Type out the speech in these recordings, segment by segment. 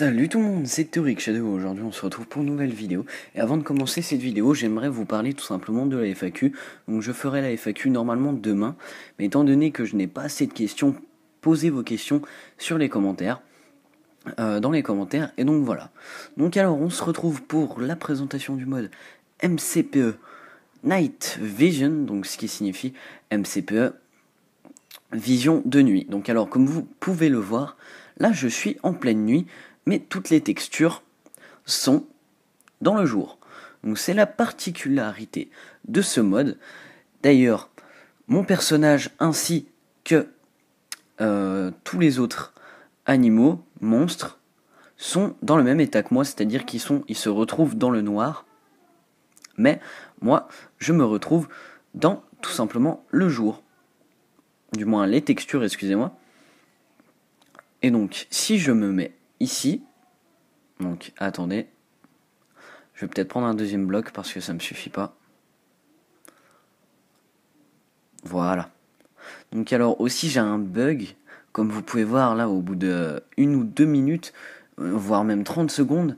Salut tout le monde, c'est Toric Shadow, aujourd'hui on se retrouve pour une nouvelle vidéo, et avant de commencer cette vidéo, j'aimerais vous parler tout simplement de la FAQ, donc je ferai la FAQ normalement demain, mais étant donné que je n'ai pas assez de questions, posez vos questions sur les commentaires, euh, dans les commentaires, et donc voilà. Donc alors, on se retrouve pour la présentation du mode MCPE Night Vision, donc ce qui signifie MCPE Vision de nuit. Donc alors, comme vous pouvez le voir, là je suis en pleine nuit, mais toutes les textures sont dans le jour. Donc c'est la particularité de ce mode. D'ailleurs, mon personnage ainsi que euh, tous les autres animaux, monstres, sont dans le même état que moi, c'est-à-dire qu'ils sont, ils se retrouvent dans le noir. Mais moi, je me retrouve dans tout simplement le jour. Du moins les textures, excusez-moi. Et donc, si je me mets ici. Donc attendez. Je vais peut-être prendre un deuxième bloc parce que ça ne me suffit pas. Voilà. Donc alors aussi j'ai un bug. Comme vous pouvez voir là au bout de une ou deux minutes, euh, voire même 30 secondes,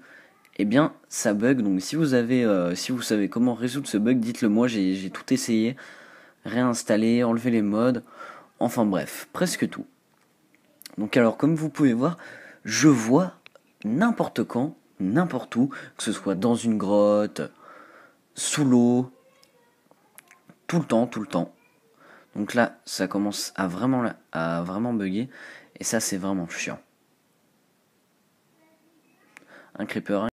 Et eh bien ça bug. Donc si vous avez euh, si vous savez comment résoudre ce bug, dites-le moi, j'ai tout essayé. Réinstaller, enlever les modes, enfin bref, presque tout. Donc alors comme vous pouvez voir, je vois n'importe quand, n'importe où, que ce soit dans une grotte, sous l'eau, tout le temps, tout le temps. Donc là, ça commence à vraiment, à vraiment bugger, et ça, c'est vraiment chiant. Un creeper,